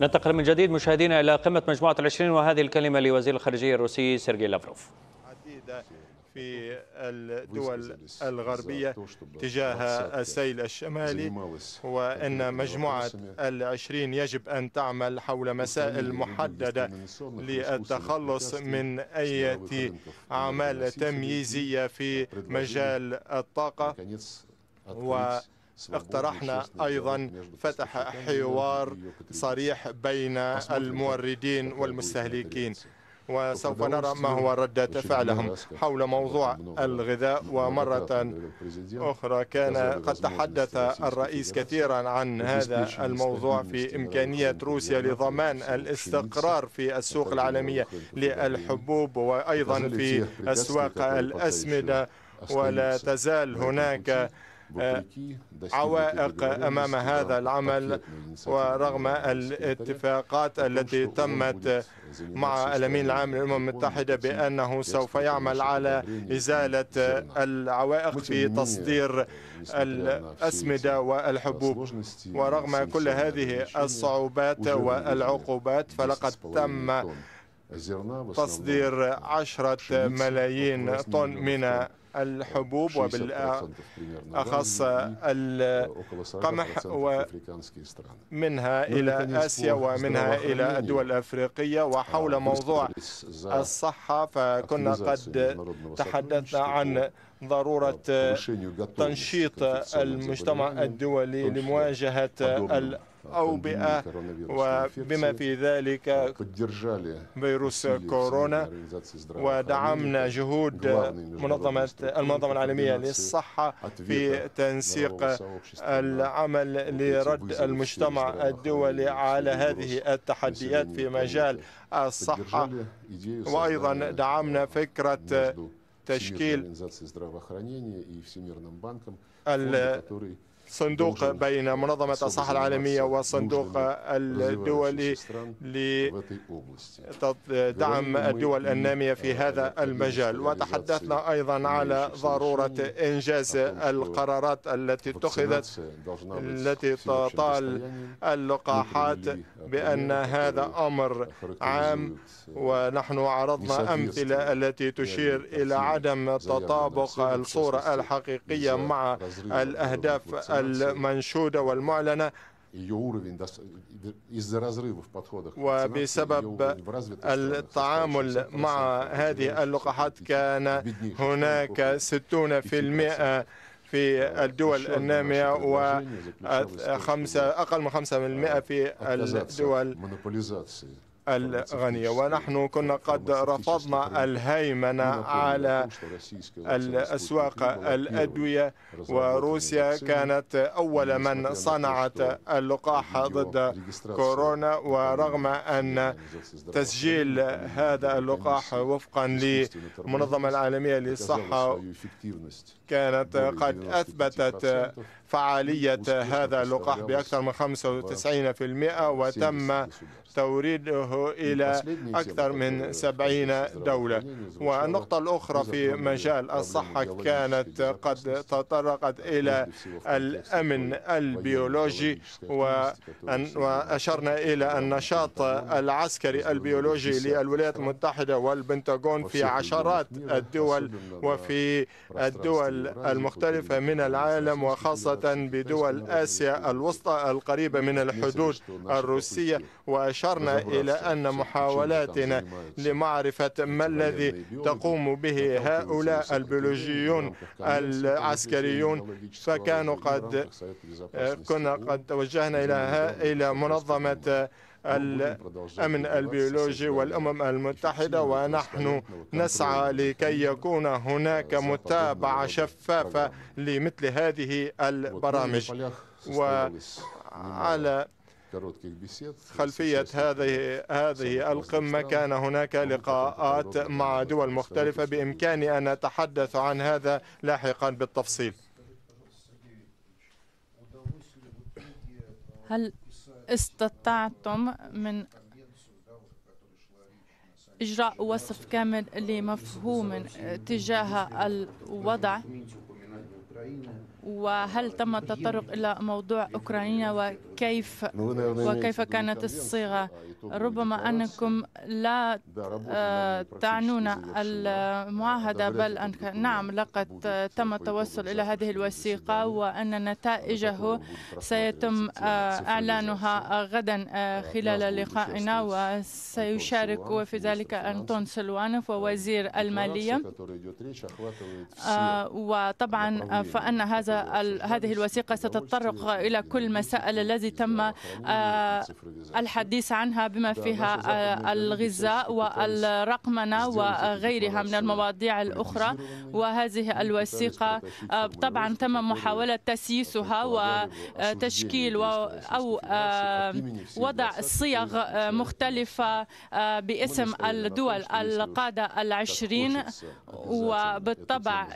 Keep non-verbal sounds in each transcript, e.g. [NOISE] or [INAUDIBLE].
ننتقل من جديد مشاهدينا إلى قمة مجموعة العشرين وهذه الكلمة لوزير الخارجية الروسي سيرجي لافروف عديدة في الدول الغربية تجاه السيل الشمالي وأن مجموعة العشرين يجب أن تعمل حول مسائل محددة للتخلص من أي أعمال تمييزية في مجال الطاقة و اقترحنا أيضا فتح حوار صريح بين الموردين والمستهلكين وسوف نرى ما هو ردة فعلهم حول موضوع الغذاء ومرة أخرى كان قد تحدث الرئيس كثيرا عن هذا الموضوع في إمكانية روسيا لضمان الاستقرار في السوق العالمية للحبوب وأيضا في أسواق الأسمدة ولا تزال هناك آه، عوائق أمام هذا العمل ورغم الاتفاقات التي تمت مع الأمين العام للأمم المتحدة بأنه سوف يعمل على إزالة العوائق في تصدير الأسمدة والحبوب ورغم كل هذه الصعوبات والعقوبات فلقد تم تصدير عشرة ملايين طن من الحبوب وبالأخص القمح ومنها إلى آسيا ومنها إلى الدول الأفريقية آه، وحول موضوع الصحة فكنا قد تحدثنا عن ضرورة آه، تنشيط المجتمع الدولي لمواجهة أوبئة وبما في ذلك فيروس كورونا ودعمنا جهود منظمة المنظمة العالمية للصحة في تنسيق العمل لرد المجتمع الدولي على هذه التحديات في مجال الصحة وأيضا دعمنا فكرة تشكيل صندوق بين منظمة الصحة العالمية والصندوق الدولي لدعم الدول النامية في هذا المجال وتحدثنا أيضا على ضرورة إنجاز القرارات التي اتخذت التي تطال اللقاحات بأن هذا أمر عام ونحن عرضنا أمثلة التي تشير إلى عدم تطابق الصورة الحقيقية مع الأهداف المنشودة والمعلنة وبسبب التعامل مع هذه اللقاحات كان هناك 60% في آه، الدول النامية و أقل من 5% في الدول الغنية ونحن كنا قد رفضنا الهيمنة على الأسواق الأدوية وروسيا كانت أول من صنعت اللقاح ضد كورونا ورغم أن تسجيل هذا اللقاح وفقا للمنظمة العالمية للصحة كانت قد أثبتت فعالية هذا اللقاح بأكثر من 95% وتم توريده إلى أكثر من 70 دولة والنقطة الأخرى في مجال الصحة كانت قد تطرقت إلى الأمن البيولوجي وأشرنا إلى النشاط العسكري البيولوجي للولايات المتحدة والبنتاغون في عشرات الدول وفي الدول المختلفة من العالم وخاصة بدول آسيا الوسطى القريبة من الحدود الروسية وأشرنا إلى أن محاولاتنا لمعرفة ما الذي تقوم به هؤلاء البيولوجيون العسكريون فكانوا قد كنا قد توجهنا إلى إلى منظمة الأمن البيولوجي والأمم المتحدة ونحن نسعى لكي يكون هناك متابعة شفافة لمثل هذه البرامج وعلى خلفية هذه هذه القمة كان هناك لقاءات مع دول مختلفة بإمكاني أن أتحدث عن هذا لاحقا بالتفصيل هل استطعتم من إجراء وصف كامل لمفهوم تجاه الوضع وهل تم التطرق إلى موضوع أوكرانيا وكيف وكيف كانت الصيغة ربما أنكم لا آه، تعنون المعاهدة بل أن نعم لقد تم التوصل إلى هذه الوثيقة وأن نتائجه سيتم آه، إعلانها غدا آه، خلال لقائنا وسيشارك في ذلك أنطون سلوانوف ووزير المالية وطبعا فأن هذا هذه الوثيقة ستتطرق إلى كل المسائل التي تم آه، الحديث عنها بما فيها آه، الغذاء والرقمنة وغيرها من المواضيع الأخرى وهذه الوثيقة آه، طبعا تم محاولة تسييسها وتشكيل أو وضع صيغ مختلفة باسم الدول القادة العشرين وبالطبع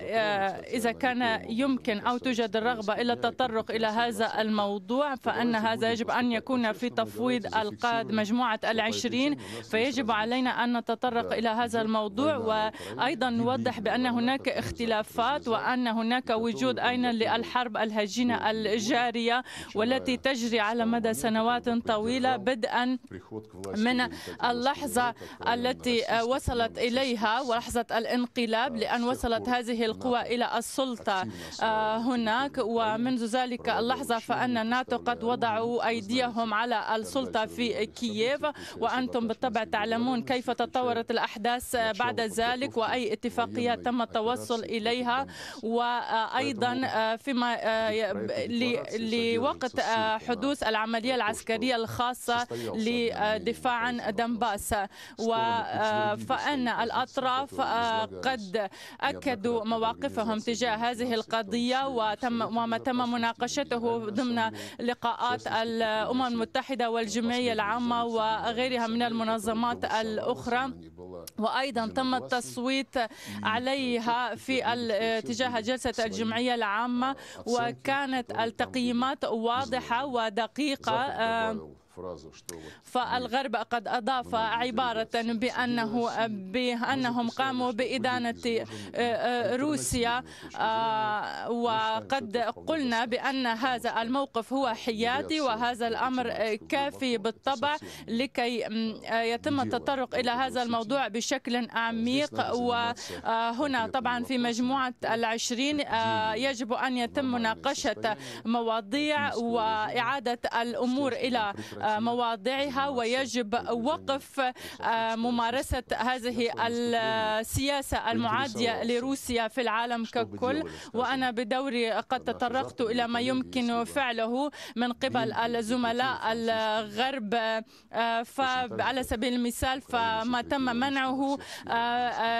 إذا كان يمكن أو توجد الرغبة إلى التطرق إلى هذا الموضوع فأن هذا يجب أن يكون في تفويض القاد مجموعة العشرين فيجب علينا أن نتطرق إلى هذا الموضوع وأيضا نوضح بأن هناك اختلافات وأن هناك وجود أين للحرب الهجينة الجارية والتي تجري على مدى سنوات طويلة بدءا من اللحظة التي وصلت إليها ولحظة الانقلاب لأن وصلت هذه القوى إلى السلطة آه، هناك ومنذ ذلك اللحظة فأن الناتو قد وضعوا أيديهم على السلطة في كييف وأنتم بالطبع تعلمون كيف تطورت الأحداث بعد ذلك وأي اتفاقيات تم التوصل إليها وأيضا آه، فيما آه، لوقت حدوث العملية العسكرية الخاصة لدفاع عن دنباس فأن الأطراف قد أكدوا مواقفهم تجاه هذه القضية القضية وتم وما تم مناقشته ضمن لقاءات الأمم المتحدة والجمعية العامة وغيرها من المنظمات الأخرى وأيضا تم التصويت عليها في اتجاه جلسة الجمعية العامة وكانت التقييمات واضحة ودقيقة آه، فالغرب قد أضاف عبارة بأنه بأنهم قاموا بإدانة روسيا وقد قلنا بأن هذا الموقف هو حيادي وهذا الأمر كافي بالطبع لكي يتم التطرق إلى هذا الموضوع بشكل عميق وهنا طبعا في مجموعة العشرين يجب أن يتم مناقشة مواضيع وإعادة الأمور إلى آه، مواضعها ويجب وقف آه، ممارسة هذه السياسة المعادية لروسيا في العالم ككل وأنا بدوري قد تطرقت إلى ما يمكن فعله من قبل الزملاء الغرب آه، فعلى سبيل المثال فما تم منعه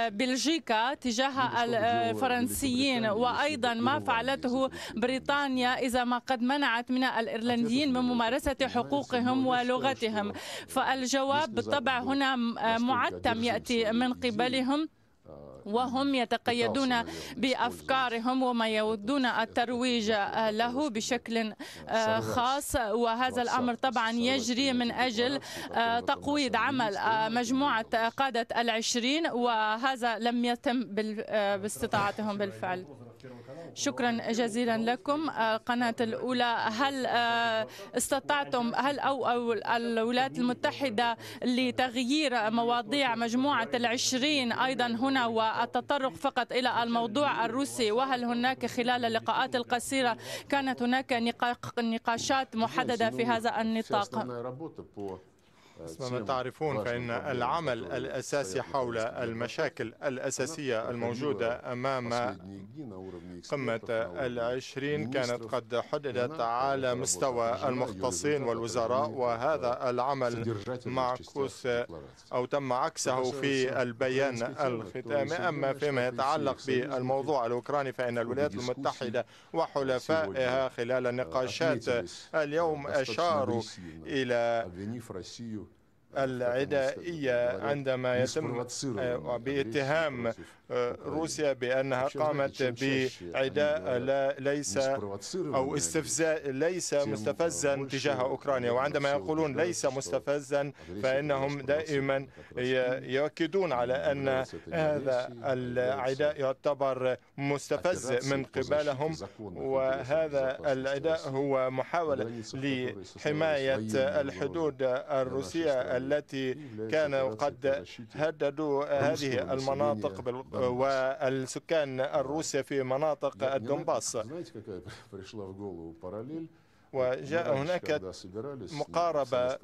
بلجيكا تجاه الفرنسيين وأيضا ما فعلته بريطانيا إذا ما قد منعت من الإيرلنديين من ممارسة حقوقهم بلغتهم ولغتهم فالجواب بالطبع هنا معتم يأتي من قبلهم آه، وهم يتقيدون بافكارهم وما يودون الترويج له بشكل آه، خاص وهذا الامر طبعا يجري من اجل آه، تقويض عمل مجموعه قاده العشرين وهذا لم يتم باستطاعتهم بالفعل شكرا جزيلا لكم القناة آه، الأولى هل آه، استطعتم هل أو الولايات المتحدة لتغيير مواضيع مجموعة العشرين أيضا هنا والتطرق فقط إلى الموضوع الروسي وهل هناك خلال اللقاءات القصيرة كانت هناك نقاشات محددة في هذا النطاق كما ما تعرفون فإن العمل الأساسي حول المشاكل الأساسية الموجودة أمام قمة إيه العشرين كانت قد حددت على مستوى المختصين والوزراء وهذا العمل معكوس أو تم عكسه في البيان الختامي أما فيما يتعلق بالموضوع الأوكراني فإن الولايات المتحدة وحلفائها خلال النقاشات آه، اليوم أشاروا إلى العدائية عندما يتم آه، باتهام روسيا بأنها قامت بعداء يعني ليس أو يعني. استفزاء ليس مستفزا آه، تجاه أوكرانيا آه، وعندما يقولون ليس مستفزا فإنهم دائما يؤكدون على أن هذا العداء يعتبر مستفز من قبلهم وهذا العداء هو محاولة لحماية الحدود الروسية التي كانوا قد هددوا هذه المناطق والسكان الروس في مناطق الدنباس وجاء هناك مقاربة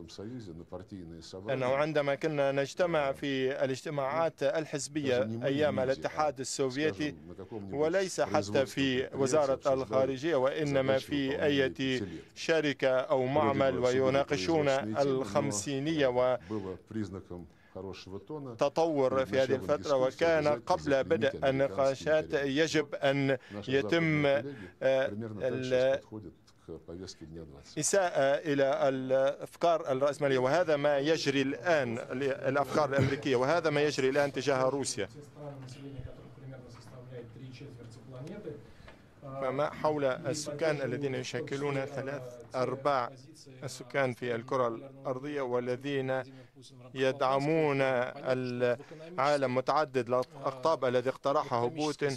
أنه عندما كنا نجتمع э, في الاجتماعات الحزبية أيام الاتحاد السوفيتي وليس حتى في وزارة الخارجية وإنما في أي شركة أو معمل ويناقشون الخمسينية و تطور في هذه الفترة وكان قبل بدء النقاشات يجب أن يتم إساءة آه، إلى الأفكار الرأسمالية وهذا ما يجري الآن الأفكار الأمريكية وهذا ما يجري الآن تجاه روسيا فما حول السكان الذين يشكلون ثلاث أرباع السكان في الكرة الأرضية والذين يدعمون العالم متعدد الأقطاب آه، الذي اقترحه بوتين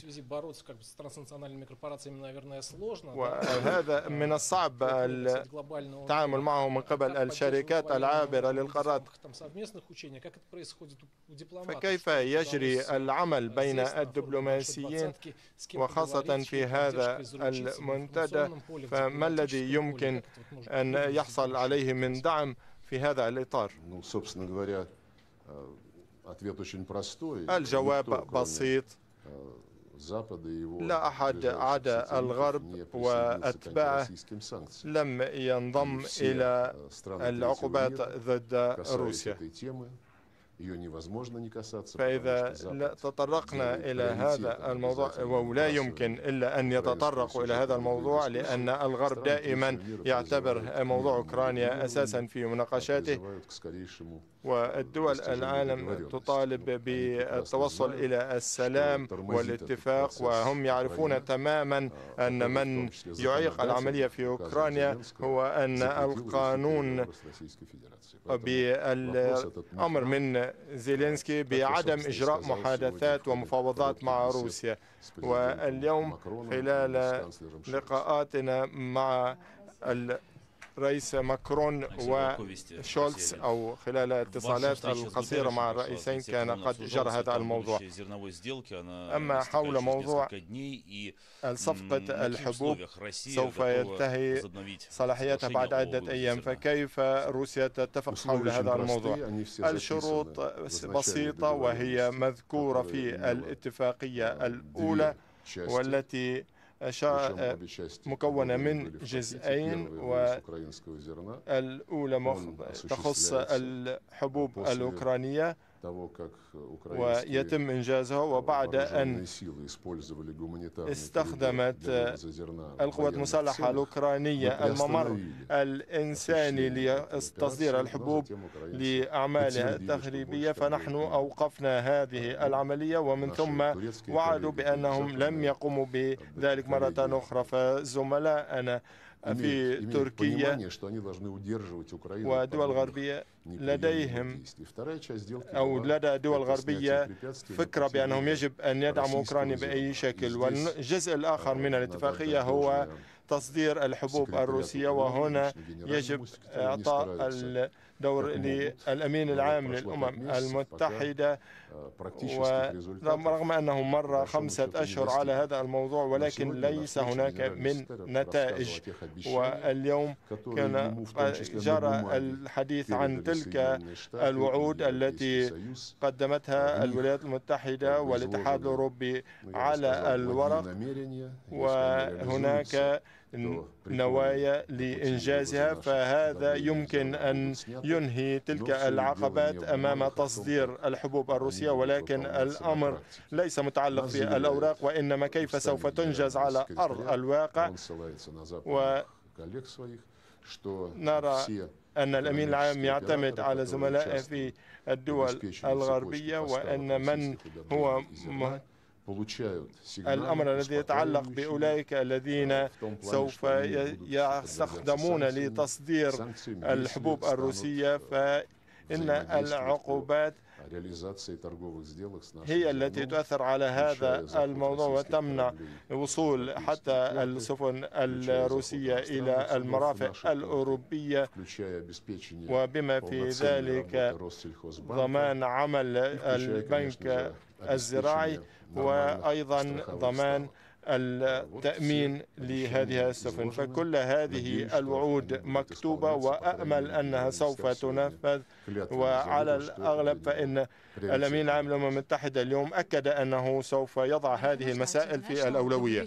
وهذا آه، من الصعب آه، التعامل معه من قبل الشركات العابرة للقارات يعني؟ فكيف يجري العمل بين الدبلوماسيين وخاصة في هذا المنتدى فما الذي يمكن أن يحصل عليه من دعم في هذا الإطار э, الجواب بسيط э, لا أحد عدا الغرب وأتباعه لم ينضم إلى э, العقوبات ضد روسيا فإذا تطرقنا إلى هذا الموضوع ولا يمكن إلا أن يتطرقوا إلى هذا الموضوع لأن الغرب دائما يعتبر موضوع أوكرانيا أساسا في مناقشاته والدول العالم تطالب بالتوصل إلى السلام والاتفاق وهم يعرفون تماما أن من يعيق العملية في أوكرانيا هو أن القانون بالأمر من زيلينسكي بعدم إجراء محادثات ومفاوضات مع روسيا واليوم خلال لقاءاتنا مع رئيس ماكرون وشولتس أو خلال الاتصالات القصيرة مع الرئيسين كان قد جرى هذا الموضوع آه، أما حول موضوع صفقة الحبوب سوف ينتهي صلاحيتها بعد عدة أيام فكيف روسيا تتفق حول هذا الموضوع الشروط بسيطة وهي مذكورة في الاتفاقية الأولى والتي آه، مكونة من جزئين والأولى تخص الحبوب الأوكرانية ويتم إنجازها وبعد أن استخدمت القوات المسلحة الأوكرانية الممر الإنساني لتصدير الحبوب لأعمالها التخريبية فنحن أوقفنا هذه العملية ومن ثم وعدوا بأنهم لم يقوموا بذلك مرة أخرى فزملاءنا في تركيا ودول غربية لديهم أو لدى دول غربية فكرة بأنهم يجب أن يدعموا أوكرانيا بأي شكل والجزء الآخر من الاتفاقية هو تصدير الحبوب الروسية وهنا يجب إعطاء دور للأمين العام للأمم المتحدة آه، ورغم أنه مر خمسة أشهر على هذا الموضوع ولكن ليس هناك من نتائج واليوم كان جرى الحديث عن تلك الوعود التي قدمتها آه، الولايات المتحدة آه، والاتحاد الأوروبي على الورق وهناك نوايا لإنجازها فهذا يمكن أن ينهي تلك العقبات أمام تصدير الحبوب الروسية ولكن الأمر ليس متعلق في الأوراق وإنما كيف سوف تنجز على أرض الواقع ونرى أن الأمين العام يعتمد على زملائه في الدول الغربية وأن من هو مهتم الأمر الذي يتعلق بأولئك الذين سوف يستخدمون لتصدير الحبوب الروسية فإن العقوبات هي التي تؤثر على هذا الموضوع وتمنع وصول حتى السفن الروسية إلى المرافق الأوروبية وبما في ذلك ضمان عمل البنك الزراعي نعم، نعم. وأيضا ضمان التأمين لهذه السفن فكل هذه الوعود مكتوبة وأأمل أنها سوف تنفذ وعلى الأغلب فإن الأمين العام للأمم المتحدة اليوم أكد أنه سوف يضع هذه المسائل في الأولوية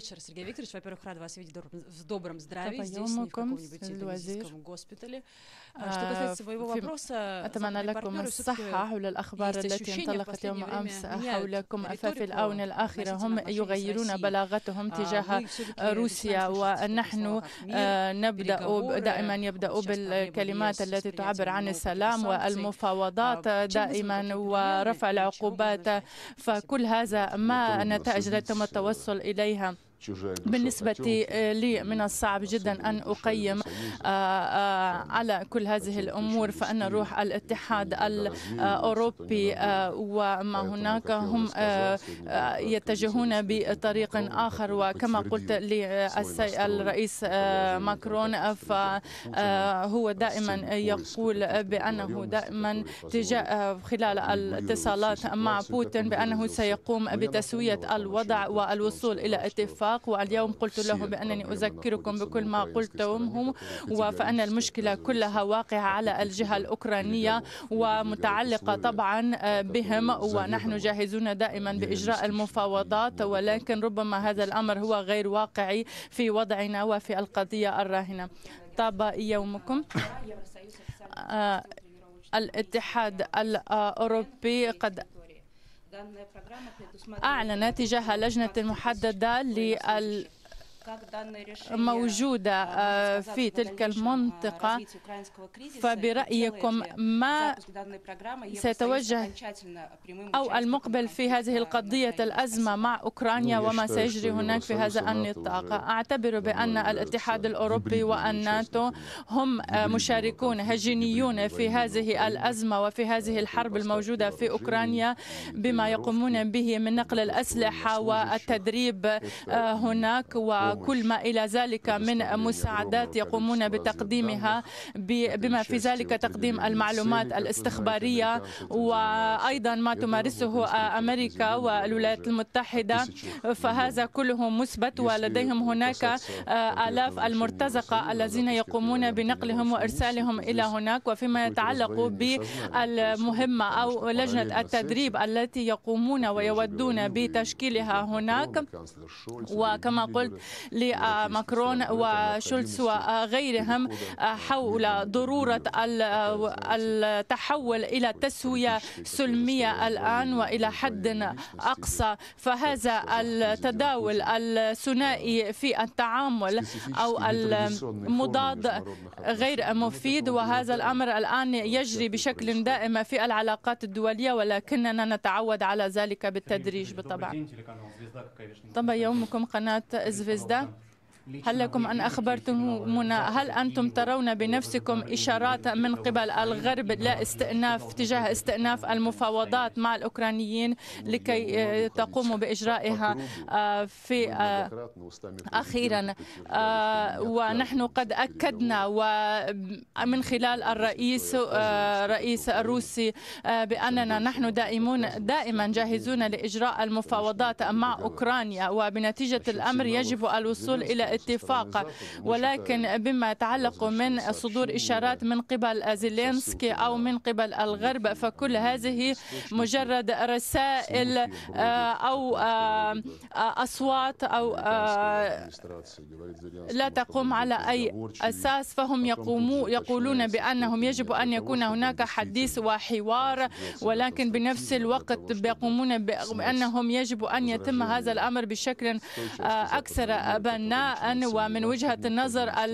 الوزير أتمنى لكم الصحة حول الأخبار التي انطلقت يوم أمس حولكم في الآونة الأخيرة هم يغيرون بلاغتهم تجاه روسيا ونحن نبدأ دائما يبدأ بالكلمات التي تعبر عن السلام المفاوضات آه، دائما ورفع العقوبات فكل هذا ما النتائج التي تم التوصل إليها بالنسبة آه، لي من الصعب جدا أن أقيم آه، آه، على كل هذه الأمور فأن روح الاتحاد الأوروبي وما هناك هم يتجهون بطريق آخر وكما قلت للرئيس ماكرون فهو دائما يقول بأنه دائما خلال الاتصالات مع بوتين بأنه سيقوم بتسوية الوضع والوصول إلى اتفاق الاتفاق واليوم قلت لهم بأنني أذكركم بكل ما قلتهم وفأن المشكلة كلها واقعة على الجهة الأوكرانية ومتعلقة طبعا آه، بهم ونحن جاهزون دائما بإجراء المفاوضات ولكن ربما هذا الأمر هو غير واقعي في وضعنا وفي القضية الراهنة طاب يومكم آه، الاتحاد الأوروبي قد أعلنت تجاه لجنة محددة لل موجودة في تلك المنطقة فبرأيكم ما سيتوجه أو المقبل في هذه القضية الأزمة مع أوكرانيا وما سيجري هناك في هذا النطاق أعتبر بأن الاتحاد الأوروبي والناتو هم مشاركون هجينيون في هذه الأزمة وفي هذه الحرب الموجودة في أوكرانيا بما يقومون به من نقل الأسلحة والتدريب هناك و وكل ما إلى ذلك من مساعدات يقومون بتقديمها بما في ذلك تقديم المعلومات الاستخبارية وأيضا ما تمارسه أمريكا والولايات المتحدة فهذا كله مثبت ولديهم هناك آلاف المرتزقة الذين يقومون بنقلهم وإرسالهم إلى هناك وفيما يتعلق بالمهمة أو لجنة التدريب التي يقومون ويودون بتشكيلها هناك وكما قلت لماكرون وشولتس وغيرهم حول ضرورة التحول إلى تسوية سلمية الآن وإلى حد أقصى فهذا التداول الثنائي في التعامل أو المضاد غير مفيد وهذا الأمر الآن يجري بشكل دائم في العلاقات الدولية ولكننا نتعود على ذلك بالتدريج بالطبع طبعا يومكم قناة زفزدا Obrigada. هل لكم أن أخبرتمونا هل أنتم ترون بنفسكم إشارات من قبل الغرب لا استئناف تجاه استئناف المفاوضات مع الأوكرانيين لكي آه، تقوموا بإجرائها آه، في آه، أخيرا ونحن قد أكدنا ومن خلال الرئيس الرئيس الروسي بأننا نحن دائمون دائما جاهزون لإجراء المفاوضات مع أوكرانيا وبنتيجة الأمر يجب الوصول إلى اتفاق ولكن بما يتعلق من صدور إشارات من قبل زيلينسكي أو من قبل الغرب فكل هذه مجرد رسائل أو أصوات أو لا تقوم على أي أساس فهم يقومون يقولون بأنهم يجب أن يكون هناك حديث وحوار ولكن بنفس الوقت يقومون بأنهم يجب أن يتم هذا الأمر بشكل أكثر بناء ومن وجهة النظر آه،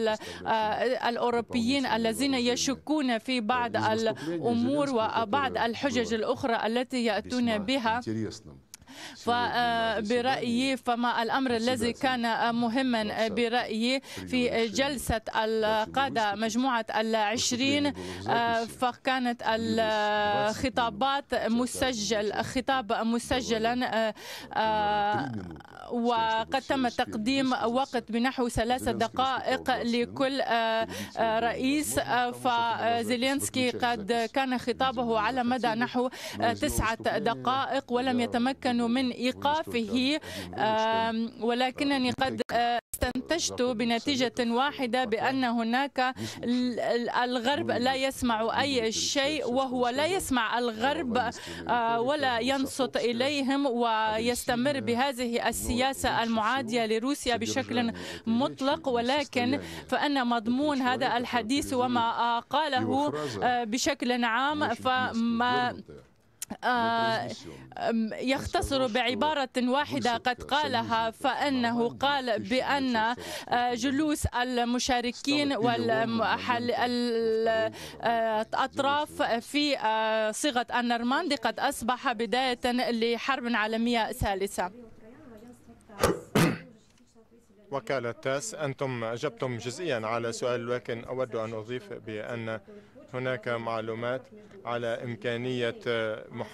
الأوروبيين الذين يشكون في بعض الأمور وبعض الحجج الأخرى التي يأتون بها فبرأيي فما الأمر الذي كان مهما برأيي في جلسة القادة مجموعة العشرين فكانت الخطابات مسجل خطاب مسجلا وقد تم تقديم وقت بنحو ثلاث دقائق لكل رئيس فزيلينسكي قد كان خطابه على مدى نحو تسعة دقائق ولم يتمكن عنه من إيقافه ولكنني آه، قد آه، استنتجت بنتيجة واحدة بأن هناك الغرب لا يسمع أي شيء وهو لا يسمع الغرب آه، ولا ينصت إليهم ويستمر بهذه السياسة المعادية لروسيا بشكل مطلق ولكن فأن مضمون هذا الحديث وما قاله أيوة، بشكل عام فما آه، يختصر بعبارة واحدة قد قالها فأنه قال بأن آه، جلوس المشاركين والأطراف آه، في صيغة النرماندي قد أصبح بداية لحرب عالمية ثالثة [COUGHS] وكالة تاس أنتم أجبتم جزئيا على سؤال لكن أود أن أضيف بأن هناك معلومات على إمكانية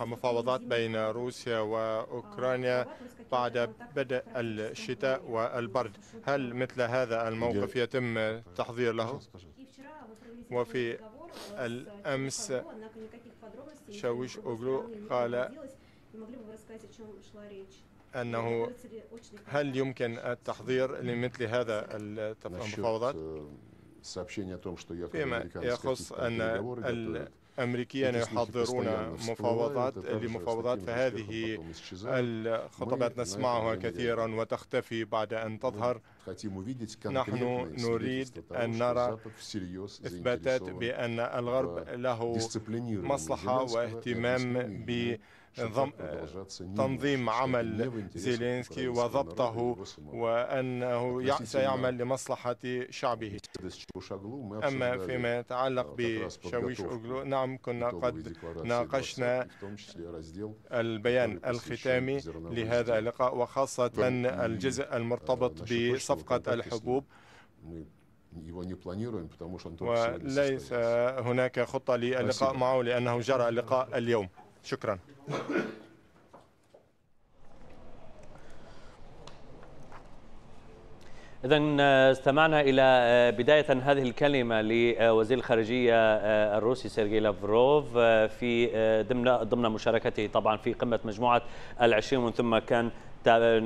مفاوضات بين روسيا وأوكرانيا بعد بدء الشتاء والبرد هل مثل هذا الموقف يتم التحضير له؟ وفي الأمس شاويش أوغلو قال أنه هل يمكن التحضير لمثل هذا المفاوضات؟ فيما يخص أن الأمريكيين يحضرون مفاوضات لمفاوضات فهذه الخطابات نسمعها كثيرا وتختفي بعد أن تظهر نحن نريد أن نرى إثباتات بأن الغرب له مصلحة واهتمام ب تنظيم عمل زيلينسكي وضبطه وأنه سيعمل لمصلحة شعبه أما فيما يتعلق بشاويش أوغلو نعم كنا قد ناقشنا البيان الختامي لهذا اللقاء وخاصة الجزء المرتبط بصفقة الحبوب وليس هناك خطة للقاء معه لأنه جرى اللقاء اليوم شكرا [LAUGHS] إذا آه، استمعنا إلى آه، بداية هذه الكلمة لوزير الخارجية آه، الروسي سيرجي لافروف في ضمن ضمن مشاركته طبعا في قمة مجموعة العشرين ومن ثم كان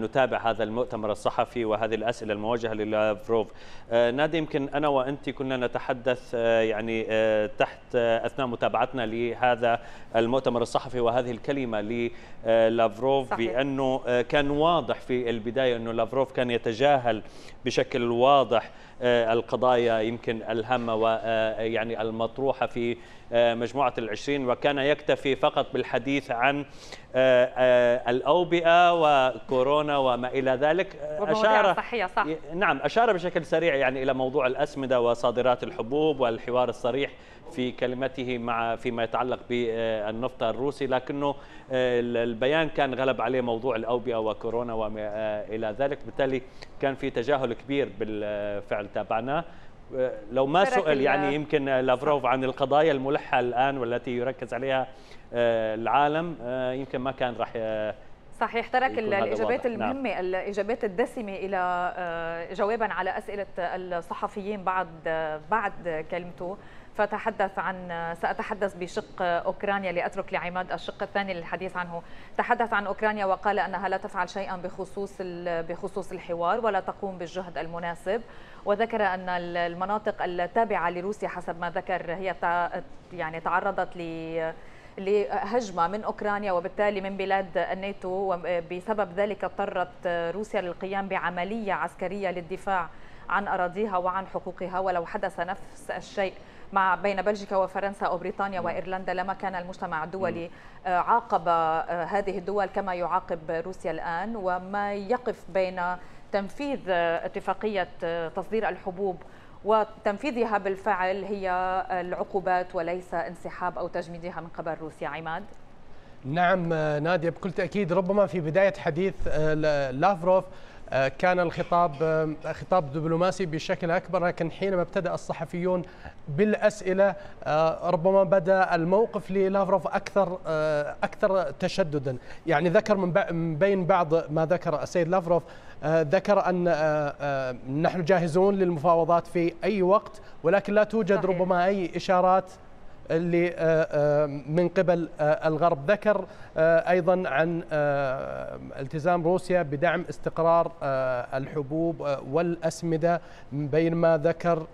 نتابع هذا المؤتمر الصحفي وهذه الأسئلة الموجهة للافروف آه، نادي يمكن أنا وأنت كنا نتحدث آه، يعني آه، تحت أثناء متابعتنا لهذا المؤتمر الصحفي وهذه الكلمة للافروف بأنه كان واضح في البداية أنه لافروف كان يتجاهل بشكل واضح آه، القضايا يمكن الهامة ويعني المطروحة في آه، مجموعة العشرين وكان يكتفي فقط بالحديث عن آه، الأوبئة وكورونا وما إلى ذلك أشار صحية صح. نعم أشار بشكل سريع يعني إلى موضوع الأسمدة وصادرات الحبوب والحوار الصريح في كلمته مع فيما يتعلق بالنفط الروسي لكنه آه، البيان كان غلب عليه موضوع الأوبئة وكورونا وما آه، إلى ذلك بالتالي كان في تجاهل كبير بالفعل تابعناه آه، لو ما سئل يعني يمكن لافروف عن القضايا الملحة الآن والتي يركز عليها العالم يمكن ما كان راح صحيح ترك الاجابات نعم. المهمه نعم. الاجابات الدسمه الى جوابا على اسئله الصحفيين بعد بعد كلمته فتحدث عن سأتحدث بشق أوكرانيا لأترك لعماد الشق الثاني للحديث عنه تحدث عن أوكرانيا وقال أنها لا تفعل شيئا بخصوص بخصوص الحوار ولا تقوم بالجهد المناسب وذكر أن المناطق التابعة لروسيا حسب ما ذكر هي يعني تعرضت ل لهجمة من أوكرانيا وبالتالي من بلاد الناتو وبسبب ذلك اضطرت روسيا للقيام بعملية عسكرية للدفاع عن أراضيها وعن حقوقها ولو حدث نفس الشيء مع بين بلجيكا وفرنسا وبريطانيا وايرلندا لما كان المجتمع الدولي آه، عاقب آه، هذه الدول كما يعاقب روسيا الان وما يقف بين تنفيذ آه، اتفاقيه تصدير الحبوب وتنفيذها بالفعل هي العقوبات وليس انسحاب او تجميدها من قبل روسيا عماد نعم نادية بكل تأكيد ربما في بداية حديث لافروف آه، كان الخطاب آه، خطاب دبلوماسي بشكل أكبر لكن حينما ابتدأ الصحفيون بالأسئلة آه، ربما بدأ الموقف للافروف أكثر أكثر تشددا يعني ذكر من بين بعض ما ذكر السيد لافروف ذكر أن نحن جاهزون للمفاوضات في أي وقت ولكن لا توجد صحيح. ربما أي إشارات اللي آه، آه، من قبل آه، الغرب ذكر أيضا عن التزام روسيا بدعم استقرار الحبوب والأسمدة بينما ذكر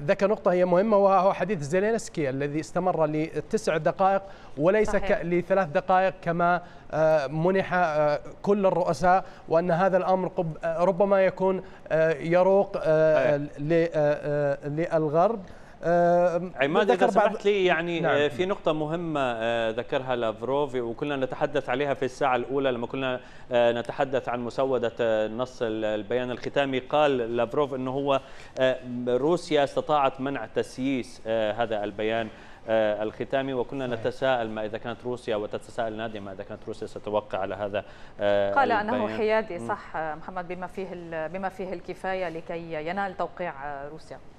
ذكر نقطة هي مهمة وهو حديث زيلينسكي الذي استمر لتسع دقائق وليس لثلاث دقائق كما منح كل الرؤساء وأن هذا الأمر ربما يكون يروق للغرب آه، عماد اذا سمحت لي يعني نعم. آه، في نقطه مهمه آه، ذكرها لافروف وكنا نتحدث عليها في الساعه الاولى لما كنا نتحدث عن مسوده نص البيان الختامي قال لافروف انه هو روسيا استطاعت منع تسييس هذا البيان الختامي وكنا نتساءل ما اذا كانت روسيا وتتساءل ناديه ما اذا كانت روسيا ستوقع على هذا قال البيان. انه حيادي صح محمد بما فيه بما فيه الكفايه لكي ينال توقيع روسيا